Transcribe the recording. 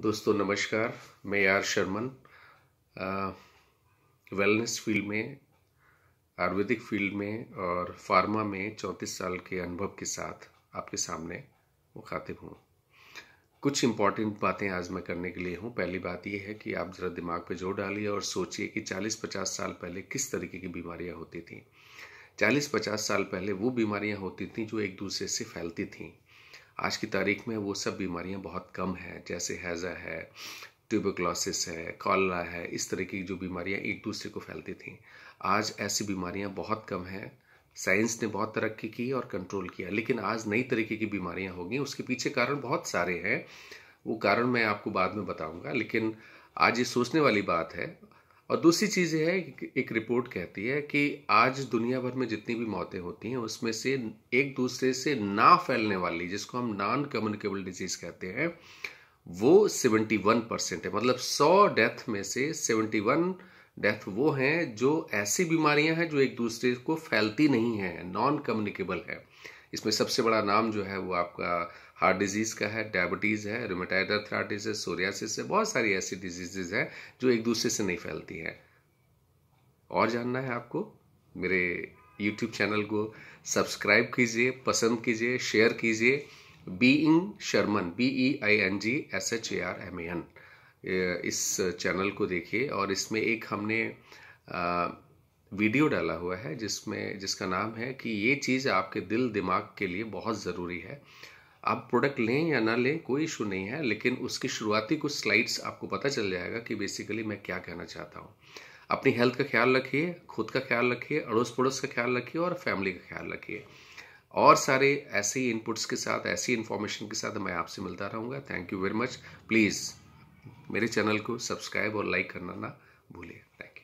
दोस्तों नमस्कार मैं आर शर्मन वेलनेस फील्ड में आयुर्वेदिक फील्ड में और फार्मा में चौंतीस साल के अनुभव के साथ आपके सामने मुखातिब हूँ कुछ इम्पॉर्टेंट बातें आज मैं करने के लिए हूँ पहली बात यह है कि आप ज़रा दिमाग पे जोर डालिए और सोचिए कि 40-50 साल पहले किस तरीके की बीमारियाँ होती थीं 40-50 साल पहले वो बीमारियाँ होती थीं जो एक दूसरे से फैलती थीं आज की तारीख में वो सब बीमारियां बहुत कम हैं जैसे हैज़ा है ट्यूबोक्लोसिस है कॉलरा है इस तरह की जो बीमारियां एक दूसरे को फैलती थी आज ऐसी बीमारियां बहुत कम हैं साइंस ने बहुत तरक्की की और कंट्रोल किया लेकिन आज नई तरीके की बीमारियां होगी उसके पीछे कारण बहुत सारे हैं वो कारण मैं आपको बाद में बताऊंगा लेकिन आज ये सोचने वाली बात है और दूसरी चीज़ यह है एक रिपोर्ट कहती है कि आज दुनिया भर में जितनी भी मौतें होती हैं उसमें से एक दूसरे से ना फैलने वाली जिसको हम नॉन कम्युनिकेबल डिजीज़ कहते हैं वो 71 परसेंट है मतलब 100 डेथ में से 71 डेथ वो हैं जो ऐसी बीमारियां हैं जो एक दूसरे को फैलती नहीं है नॉन कम्युनिकेबल है इसमें सबसे बड़ा नाम जो है वो आपका हार्ट डिजीज़ का है डायबिटीज़ है रोमेटाइड अर्थराइटिस है सोरियासिस है बहुत सारी ऐसी डिजीजेज हैं जो एक दूसरे से नहीं फैलती हैं और जानना है आपको मेरे यूट्यूब चैनल को सब्सक्राइब कीजिए पसंद कीजिए शेयर कीजिए being Sharman B E I N G S H A R M A N इस चैनल को देखिए और इसमें एक हमने आ, वीडियो डाला हुआ है जिसमें जिसका नाम है कि ये चीज़ आपके दिल दिमाग के लिए बहुत ज़रूरी है आप प्रोडक्ट लें या ना लें कोई इशू नहीं है लेकिन उसकी शुरुआती कुछ स्लाइड्स आपको पता चल जाएगा कि बेसिकली मैं क्या कहना चाहता हूँ अपनी हेल्थ का ख्याल रखिए खुद का ख्याल रखिए अड़ोस पड़ोस का ख्याल रखिए और फैमिली का ख्याल रखिए और सारे ऐसे ही इनपुट्स के साथ ऐसी इन्फॉर्मेशन के साथ मैं आपसे मिलता रहूँगा thank you very much please मेरे चैनल को सब्सक्राइब और लाइक करना ना भूलिए थैंक यू